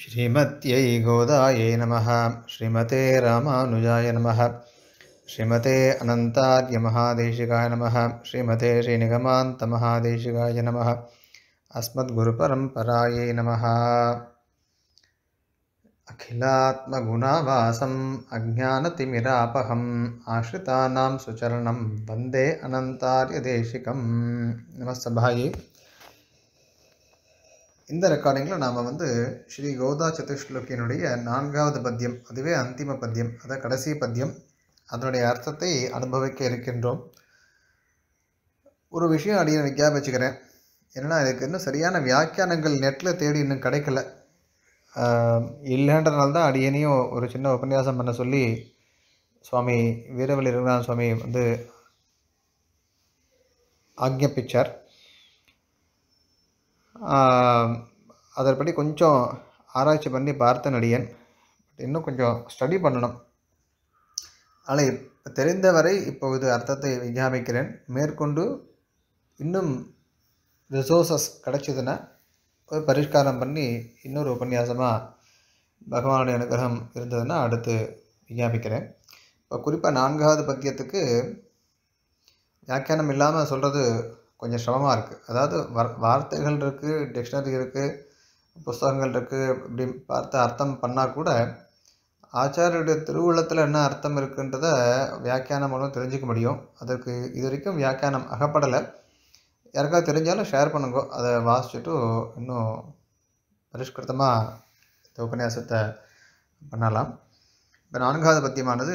श्रीमत्यै गोदायै नमः श्रीमते रामानुजाय नमः श्रीमते अनन्तार्यमहादेशिकाय नमः श्रीमते श्रीनिगमान्तमहादेशिकाय नमः अस्मद्गुरुपरम्परायै नमः अखिलात्मगुणावासम् अज्ञानतिमिरापहम् आश्रितानां सुचरणं वन्दे अनन्तार्यदेशिकं देशिकं இந்த ரெக்கார்டிங்கில் நாம் வந்து ஸ்ரீ கௌதா சதுஷ்லோக்கியனுடைய நான்காவது பத்தியம் அதுவே அந்திம பத்தியம் அதை கடைசி பத்தியம் அதனுடைய அர்த்தத்தை அனுபவிக்க இருக்கின்றோம் ஒரு விஷயம் அடியை விஞ்ஞாபிச்சுக்கிறேன் என்னென்னா இதுக்கு இன்னும் சரியான வியாக்கியானங்கள் நெட்டில் தேடி இன்னும் கிடைக்கல இல்லைன்றனால்தான் தான் அடியனையும் ஒரு சின்ன உபன்யாசம் பண்ண சொல்லி சுவாமி வீரவலி ரங்கநாதன் சுவாமி வந்து ஆக்ஞப்பிச்சார் அதன்படி கொஞ்சம் ஆராய்ச்சி பண்ணி பார்த்த நடிகன் இன்னும் கொஞ்சம் ஸ்டடி பண்ணணும் ஆனால் இப்போ தெரிந்தவரை இது அர்த்தத்தை விஞ்ஞாபிக்கிறேன் மேற்கொண்டு இன்னும் ரிசோர்ஸஸ் கிடச்சிதுன்னா ஒரு பரிஷ்காரம் பண்ணி இன்னொரு உபன்யாசமாக பகவானுடைய அனுகிரகம் இருந்ததுன்னா அடுத்து விஞ்ஞாபிக்கிறேன் இப்போ குறிப்பாக நான்காவது பக்கியத்துக்கு வியாக்கியானம் இல்லாமல் சொல்கிறது கொஞ்சம் சிரமமாக இருக்குது அதாவது வார்த்தைகள் இருக்குது டிக்ஷனரி இருக்குது புஸ்தகங்கள் இருக்குது இப்படி பார்த்து அர்த்தம் பண்ணால் கூட ஆச்சாரியுடைய திருவுள்ளத்தில் என்ன அர்த்தம் இருக்குன்றத வியாக்கியானம் மூலம் தெரிஞ்சுக்க முடியும் அதற்கு இது வரைக்கும் வியாக்கியானம் அகப்படலை யாருக்காவது தெரிஞ்சாலும் ஷேர் பண்ணுங்கோ அதை வாசிச்சுட்டு இன்னும் பரிஷ்கிருத்தமாக இந்த உபன்யாசத்தை பண்ணலாம் இப்போ நான்காவது பத்தியமானது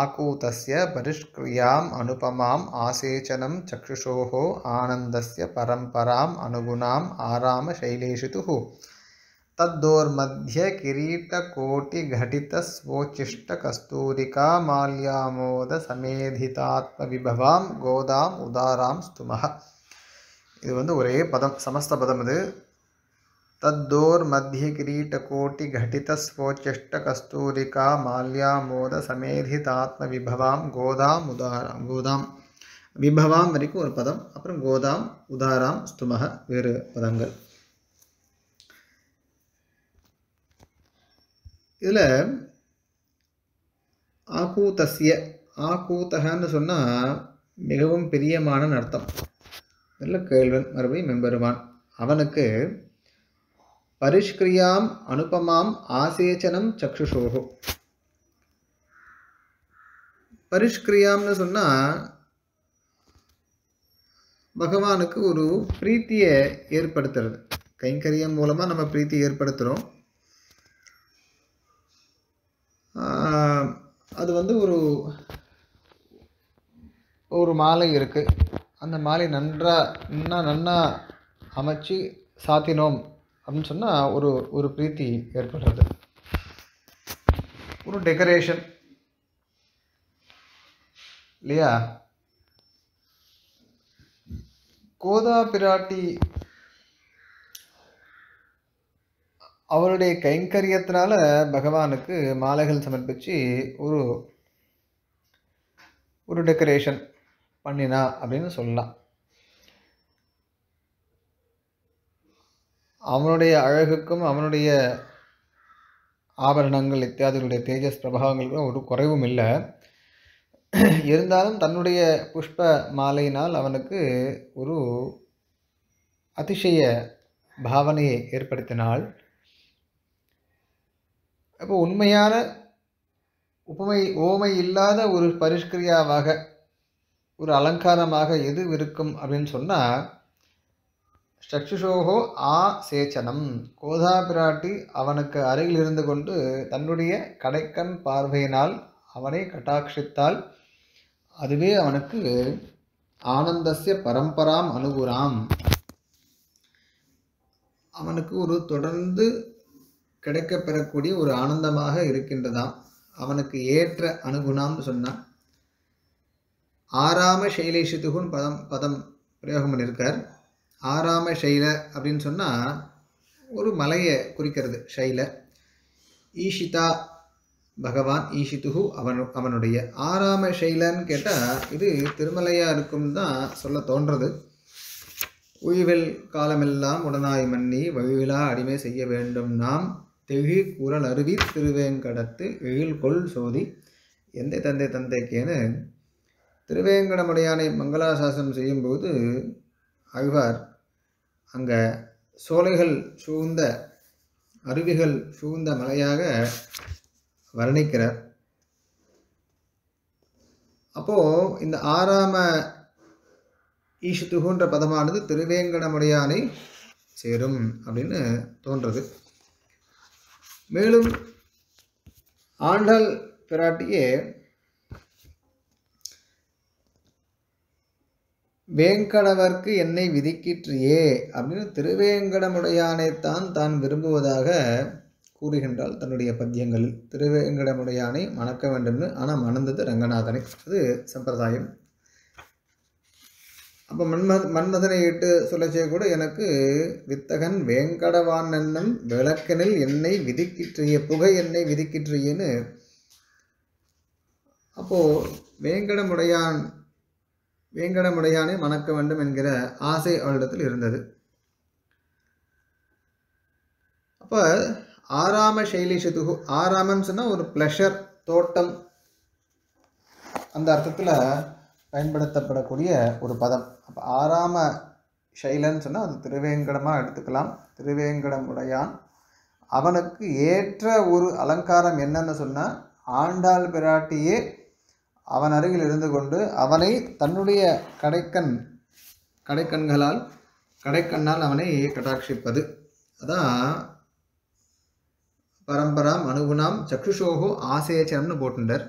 आकूतस्य परिष्क्रियाम् अनुपमाम् आसेचनं चक्षुषोः आनन्दस्य परम्पराम् अनुगुणाम् आरामशैलेषितुः तद्दोर्मध्ये किरीटकोटिघटितस्वोचिष्टकस्तूरिकामाल्यामोदसमेधितात्मविभवां गोदाम् उदारां स्तुमः இது வந்து ஒரே பதம் சமஸ்த பதம் இது तद्दोर्मध्यकिरीटकोटिघटितस्फोचिष्टकस्तूरिका माल्यामोदसमेधितात्मविभवां गोदामुदारां गोदाम् விபவாம் வரைக்கும் ஒரு பதம் அப்புறம் கோதாம் உதாராம் ஸ்துமக வேறு பதங்கள் இதில் ஆகூத்தசிய ஆகூத்தகன்னு சொன்னால் மிகவும் பிரியமான அர்த்தம் நல்ல கேள்வன் மறுபடியும் மெம்பெருமான் அவனுக்கு பரிஷ்கிரியாம் அனுபமாம் ஆசேச்சனம் சக்ஷுஷோகு பரிஷ்கிரியாம்னு சொன்னால் பகவானுக்கு ஒரு பிரீத்தியை ஏற்படுத்துறது கைங்கரியம் மூலமாக நம்ம பிரீத்தி ஏற்படுத்துகிறோம் அது வந்து ஒரு ஒரு மாலை இருக்குது அந்த மாலை நன்றாக நன்னா நன்னா அமைச்சு சாத்தினோம் அப்படின்னு சொன்னால் ஒரு ஒரு பிரீத்தி ஏற்படுறது ஒரு டெக்கரேஷன் இல்லையா கோதா பிராட்டி அவருடைய கைங்கரியத்தினால பகவானுக்கு மாலைகள் சமர்ப்பித்து ஒரு ஒரு டெக்கரேஷன் பண்ணினா அப்படின்னு சொல்லலாம் அவனுடைய அழகுக்கும் அவனுடைய ஆபரணங்கள் இத்தியாதிகளுடைய தேஜஸ் பிரபாவங்களுக்கும் ஒரு குறைவும் இல்லை இருந்தாலும் தன்னுடைய புஷ்ப மாலையினால் அவனுக்கு ஒரு அதிசய பாவனையை ஏற்படுத்தினாள் இப்போ உண்மையான உபமை ஓமை இல்லாத ஒரு பரிஷ்கிரியாவாக ஒரு அலங்காரமாக எது இருக்கும் அப்படின்னு சொன்னால் ஸ்டக்ஷுஷோகோ ஆ சேச்சனம் கோதாபிராட்டி அவனுக்கு அருகில் இருந்து கொண்டு தன்னுடைய கடைக்கண் பார்வையினால் அவனை கட்டாட்சித்தால் அதுவே அவனுக்கு ஆனந்தசிய பரம்பராம் அணுகுறாம் அவனுக்கு ஒரு தொடர்ந்து கிடைக்கப்பெறக்கூடிய ஒரு ஆனந்தமாக இருக்கின்றதாம் அவனுக்கு ஏற்ற அணுகுணாம்னு சொன்னான் ஆறாம சைலேஷித்துகுன்னு பதம் பதம் பிரயோகம் பண்ணியிருக்கார் ஆறாம ஷைல அப்படின்னு சொன்னால் ஒரு மலையை குறிக்கிறது ஷைல ஈஷிதா பகவான் ஈஷித்துகு அவனு அவனுடைய ஆறாம ஷைலன்னு கேட்டால் இது திருமலையாக இருக்கும் தான் சொல்ல தோன்றது உயிவில் காலமெல்லாம் உடனாய் மன்னி வழிவிழா அடிமை செய்ய வேண்டும் நாம் தெழி குரல் அருவி திருவேங்கடத்து எழில் கொள் சோதி எந்தை தந்தை தந்தைக்கேன்னு திருவேங்கடமுடையானை மங்களாசாசனம் செய்யும்போது ஆழ்வார் அங்கே சோலைகள் சூழ்ந்த அருவிகள் சூழ்ந்த மலையாக வர்ணிக்கிறார் அப்போது இந்த ஆறாம துகுன்ற பதமானது திருவேங்கடமுடையானை சேரும் அப்படின்னு தோன்றது மேலும் ஆண்டாள் பிராட்டியே வேங்கடவர்க்கு என்னை விதிக்கிற்றியே அப்படின்னு திருவேங்கடமுடையானைத்தான் தான் விரும்புவதாக கூறுகின்றால் தன்னுடைய பத்தியங்களில் திருவேங்கடமுடையானை மணக்க வேண்டும்னு ஆனால் மணந்தது ரங்கநாதனை அது சம்பிரதாயம் அப்போ மன்மத மன்மதனை இட்டு சொல்லச்சே கூட எனக்கு வித்தகன் வேங்கடவான் என்னும் விளக்கனில் என்னை விதிக்கிற்றிய புகை என்னை விதிக்கிற்றியன்னு அப்போது வேங்கடமுடையான் வேங்கடமுடையானை மணக்க வேண்டும் என்கிற ஆசை அவளிடத்தில் இருந்தது அப்போ ஆராம சதுகு ஆராமம்னு சொன்னால் ஒரு ப்ளஷர் தோட்டம் அந்த அர்த்தத்தில் பயன்படுத்தப்படக்கூடிய ஒரு பதம் அப்போ ஆறாம சைலன்னு சொன்னால் அது திருவேங்கடமாக எடுத்துக்கலாம் திருவேங்கடமுடையான் உடையான் அவனுக்கு ஏற்ற ஒரு அலங்காரம் என்னன்னு சொன்னால் ஆண்டாள் பிராட்டியே அவன் அருகில் இருந்து கொண்டு அவனை தன்னுடைய கடைக்கண் கடைக்கண்களால் கடைக்கண்ணால் அவனை கட்டாட்சிப்பது அதான் பரம்பராம் அணுகுணாம் சக்ஷுஷோகோ ஆசையச்சரம்னு போட்டுண்டர்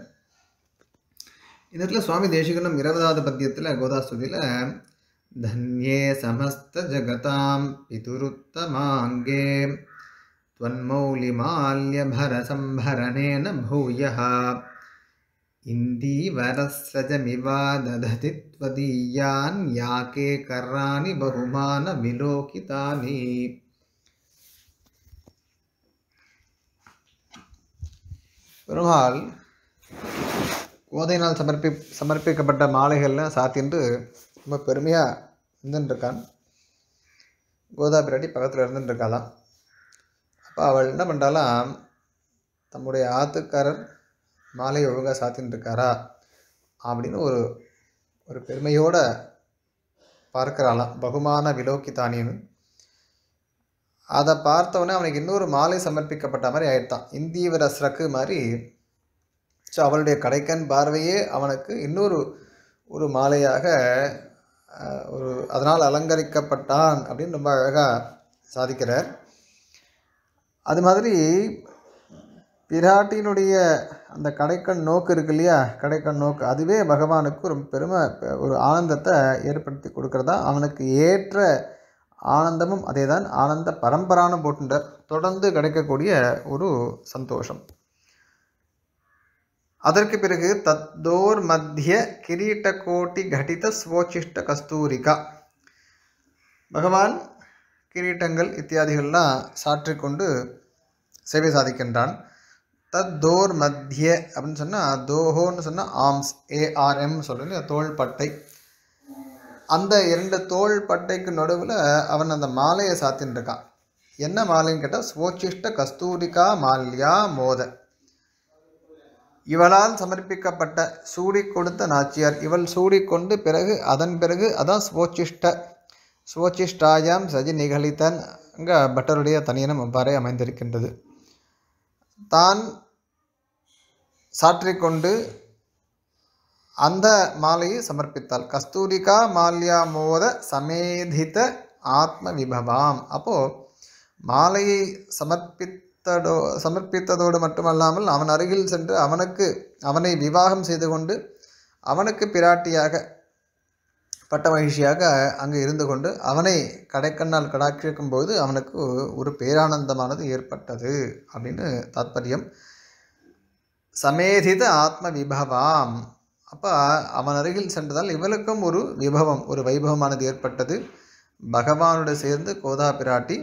இதில் சுவாமி தேசிகனும் இருபதாவது பத்தியத்தில் கோதாஸ்துதியில் தன்யே சமஸ்த ஜகதாம் பிதுருத்தமாங்கே சம்பரணேன भूयः इन्दीवरस्रजमिवा दधति त्वदीयान् याके कर्णानि बहुमानविलोकितानि பெருமாள் கோதையினால் சமர்ப்பி சமர்ப்பிக்கப்பட்ட மாலைகள்லாம் சாத்தின்று ரொம்ப பெருமையாக இருந்துட்டுருக்கான் கோதா பிராட்டி பக்கத்தில் இருந்துட்டுருக்காளாம் அப்போ அவள் என்ன பண்ணுறாலாம் தம்முடைய ஆத்துக்காரர் மாலையை ஒழுங்காக சாத்தின்னு இருக்காரா அப்படின்னு ஒரு ஒரு பெருமையோட பார்க்குறாளாம் பகுமான தானியன்னு அதை பார்த்தவொடனே அவனுக்கு இன்னொரு மாலை சமர்ப்பிக்கப்பட்ட மாதிரி ஆயிட்டான் இந்தியவர சிறக்கு மாதிரி ஸோ அவளுடைய கடைக்கன் பார்வையே அவனுக்கு இன்னொரு ஒரு மாலையாக ஒரு அதனால் அலங்கரிக்கப்பட்டான் அப்படின்னு ரொம்ப அழகாக சாதிக்கிறார் அது மாதிரி பிராட்டினுடைய அந்த கடைக்கண் நோக்கு இருக்கு இல்லையா கடைக்கண் நோக்கு அதுவே பகவானுக்கு ஒரு பெருமை ஒரு ஆனந்தத்தை ஏற்படுத்தி கொடுக்குறதா அவனுக்கு ஏற்ற ஆனந்தமும் அதே தான் ஆனந்த பரம்பரான போட்டுண்ட தொடர்ந்து கிடைக்கக்கூடிய ஒரு சந்தோஷம் அதற்கு பிறகு தத்தோர் மத்திய கிரீட்ட கோட்டி கடித ஸ்வோச்சிஷ்ட கஸ்தூரிகா பகவான் கிரீட்டங்கள் இத்தியாதிகள்லாம் சாற்றிக்கொண்டு சேவை சாதிக்கின்றான் தத்தோர் மத்திய அப்படின்னு சொன்னால் தோஹோன்னு சொன்னால் ஆம்ஸ் ஏஆர்எம் சொல்கிறோம் இல்லையா தோள்பட்டை அந்த இரண்டு தோல் பட்டைக்கு நடுவில் அவன் அந்த மாலையை சாத்தின்னு இருக்கான் என்ன மாலைன்னு கேட்டால் சுவோச்சிஷ்ட கஸ்தூரிகா மால்யா மோத இவளால் சமர்ப்பிக்கப்பட்ட சூடி கொடுத்த நாச்சியார் இவள் சூடி கொண்டு பிறகு அதன் பிறகு அதான் சுவோச்சிஷ்ட சுவோச்சிஷ்டாயாம் சஜி நிகழித்தன் அங்கே பட்டருடைய தனியனம் அவ்வாறே அமைந்திருக்கின்றது தான் சாற்றிக்கொண்டு அந்த மாலையை சமர்ப்பித்தாள் கஸ்தூரிகா மால்யா மோத சமேதித ஆத்ம விபவாம் அப்போது மாலையை சமர்ப்பித்தடோ சமர்ப்பித்ததோடு மட்டுமல்லாமல் அவன் அருகில் சென்று அவனுக்கு அவனை விவாகம் செய்து கொண்டு அவனுக்கு பிராட்டியாக பட்ட மகிழ்ச்சியாக அங்கு இருந்து கொண்டு அவனை கடைக்கண்ணால் கடாட்சிக்கும் போது அவனுக்கு ஒரு பேரானந்தமானது ஏற்பட்டது அப்படின்னு தாத்பரியம் சமேதித ஆத்ம விபவாம் அப்போ அவன் அருகில் சென்றதால் இவளுக்கும் ஒரு விபவம் ஒரு வைபவமானது ஏற்பட்டது பகவானோடு சேர்ந்து கோதா பிராட்டி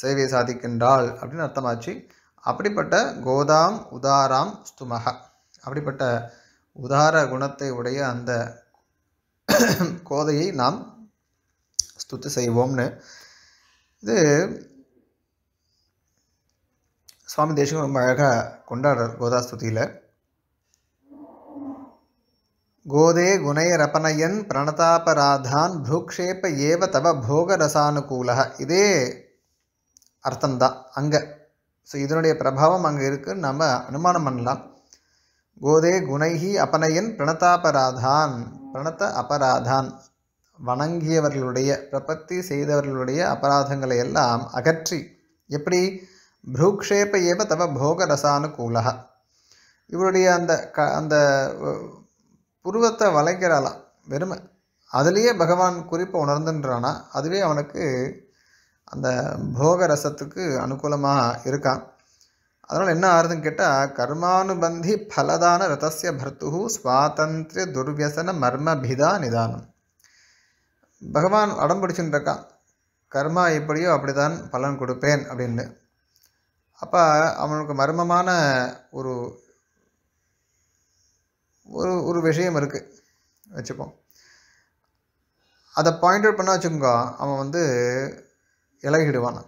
சேவை சாதிக்கின்றாள் அப்படின்னு அர்த்தமாச்சு அப்படிப்பட்ட கோதாம் உதாராம் ஸ்துமக அப்படிப்பட்ட உதார குணத்தை உடைய அந்த கோதையை நாம் ஸ்துத்து செய்வோம்னு இது சுவாமி தேசிகம் ரொம்ப அழகாக கொண்டாடுறார் கோதா ஸ்துதியில் கோதே குணையரபனயன் பிரணதாபராதான் புரூக்ஷேப ஏவ தவ போகரசானுகூலக இதே அர்த்தம்தான் அங்கே ஸோ இதனுடைய பிரபாவம் அங்கே இருக்குன்னு நம்ம அனுமானம் பண்ணலாம் கோதே குணைகி அபனயன் பிரணதாபராதான் பிரணத்த அபராதான் வணங்கியவர்களுடைய பிரபத்தி செய்தவர்களுடைய அபராதங்களை எல்லாம் அகற்றி எப்படி ப்ரூக்ஷேப ஏவ தவ போகரசானுகூலக இவருடைய அந்த க அந்த புருவத்தை வளைக்கிறாளாம் வெறுமை அதுலேயே பகவான் குறிப்பை உணர்ந்துன்றானா அதுவே அவனுக்கு அந்த போக ரசத்துக்கு அனுகூலமாக இருக்கான் அதனால் என்ன ஆறுதுன்னு கேட்டால் கர்மானுபந்தி பலதான ரதசிய பர்து சுவாதந்திர துர்வியசன மர்மபிதா நிதானம் பகவான் அடம் கர்மா எப்படியோ அப்படி தான் பலன் கொடுப்பேன் அப்படின்னு அப்போ அவனுக்கு மர்மமான ஒரு ஒரு ஒரு விஷயம் இருக்குது வச்சுப்போம் அதை பாயிண்ட் அவுட் பண்ணால் வச்சுக்கோங்க அவன் வந்து இலகிடுவான்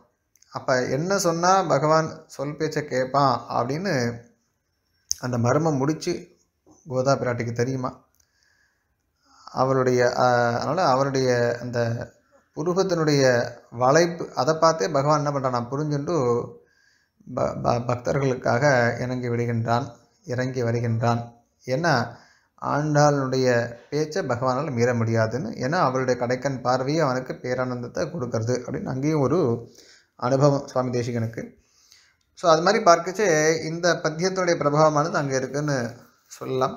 அப்போ என்ன சொன்னால் பகவான் சொல் பேச்சை கேட்பான் அப்படின்னு அந்த மர்மம் முடித்து கோதா பிராட்டிக்கு தெரியுமா அவளுடைய அதனால் அவருடைய அந்த புருகத்தினுடைய வளைப்பு அதை பார்த்தே பகவான் என்ன பண்ணுறான் புரிஞ்சுண்டு ப ப பக்தர்களுக்காக இணங்கி விடுகின்றான் இறங்கி வருகின்றான் ஏன்னா ஆண்டாளனுடைய பேச்சை பகவானால் மீற முடியாதுன்னு ஏன்னா அவளுடைய கடைக்கன் பார்வையை அவனுக்கு பேரானந்தத்தை கொடுக்கறது அப்படின்னு அங்கேயும் ஒரு அனுபவம் சுவாமி தேசிகனுக்கு ஸோ அது மாதிரி பார்க்கச்சே இந்த பத்தியத்துடைய பிரபாவமானது அங்கே இருக்குன்னு சொல்லலாம்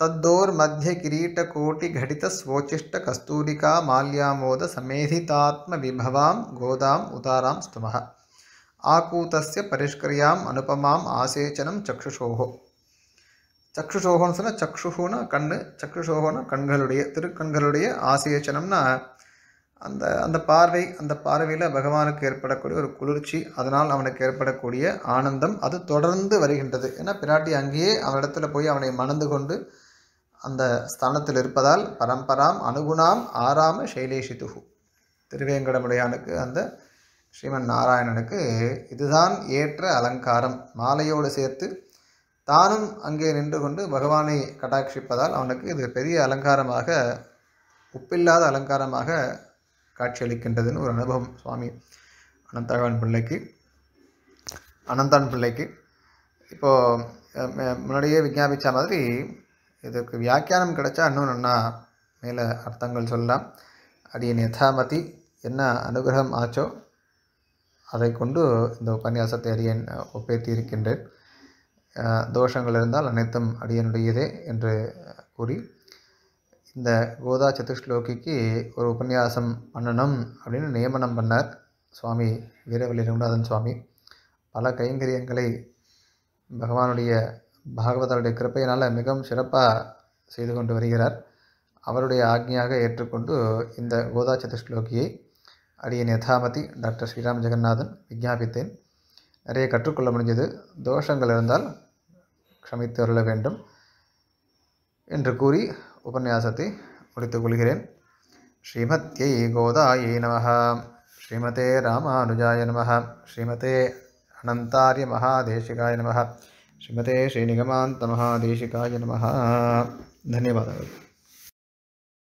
தத்தோர் மத்திய கிரீட்ட கோட்டி கடித ஸ்வோச்சிஷ்ட கஸ்தூரிகா மால்யாமோத சமேதிதாத்ம விபவாம் கோதாம் உதாராம் ஸ்துமக ஆகூத்திய பரிஷ்கிரியாம் அனுபமாம் ஆசேச்சனம் சக்ஷுஷோகோ சக்ஷுஷோகோன்னு சொன்னால் சக்ஷுகுனா கண்ணு சக்ஷுஷோகோனா கண்களுடைய திருக்கண்களுடைய ஆசேச்சனம்னா அந்த அந்த பார்வை அந்த பார்வையில் பகவானுக்கு ஏற்படக்கூடிய ஒரு குளிர்ச்சி அதனால் அவனுக்கு ஏற்படக்கூடிய ஆனந்தம் அது தொடர்ந்து வருகின்றது ஏன்னா பிராட்டி அங்கேயே அவனிடத்தில் போய் அவனை மணந்து கொண்டு அந்த ஸ்தானத்தில் இருப்பதால் பரம்பராம் அனுகுணாம் ஆறாம துகு திருவேங்கடமுடையானுக்கு அந்த ஸ்ரீமன் நாராயணனுக்கு இதுதான் ஏற்ற அலங்காரம் மாலையோடு சேர்த்து தானும் அங்கே நின்று கொண்டு பகவானை கடாட்சிப்பதால் அவனுக்கு இது பெரிய அலங்காரமாக உப்பில்லாத அலங்காரமாக காட்சியளிக்கின்றதுன்னு ஒரு அனுபவம் சுவாமி அனந்தகான் பிள்ளைக்கு அனந்தான் பிள்ளைக்கு இப்போது முன்னாடியே விஜாபித்த மாதிரி இதுக்கு வியாக்கியானம் கிடைச்சா இன்னும் நல்லா மேலே அர்த்தங்கள் சொல்லலாம் அடியின் யதாமதி என்ன அனுகிரகம் ஆச்சோ அதை கொண்டு இந்த உபன்யாசத்தை அடியன் ஒப்பேற்றி இருக்கின்றேன் தோஷங்கள் இருந்தால் அனைத்தும் அடியனுடையதே என்று கூறி இந்த கோதா சதுஷ்லோகிக்கு ஒரு உபன்யாசம் பண்ணணும் அப்படின்னு நியமனம் பண்ணார் சுவாமி வீரவல்லி ரங்கநாதன் சுவாமி பல கைங்கரியங்களை பகவானுடைய பாகவதருடைய கிருப்பையினால் மிகவும் சிறப்பாக செய்து கொண்டு வருகிறார் அவருடைய ஆக்ஞையாக ஏற்றுக்கொண்டு இந்த கோதா சதுஷ்லோகியை அடிய யதாமதி டாக்டர் ஸ்ரீராம் ஜெகநாதன் விஜாபித்தேன் நிறைய கற்றுக்கொள்ள முடிஞ்சது தோஷங்கள் இருந்தால் க்ஷமித்து அருள வேண்டும் என்று கூறி உபன்யாசத்தை முடித்துக்கொள்கிறேன் ஸ்ரீமத்யை கோதாயை நம ஸ்ரீமதே ராமானுஜாய நம ஸ்ரீமதே அனந்தாரிய மகாதேசிகாய நம ஸ்ரீமதே ஸ்ரீநிகமாந்த மகாதேசிகாய நம ధన్యవాదాలు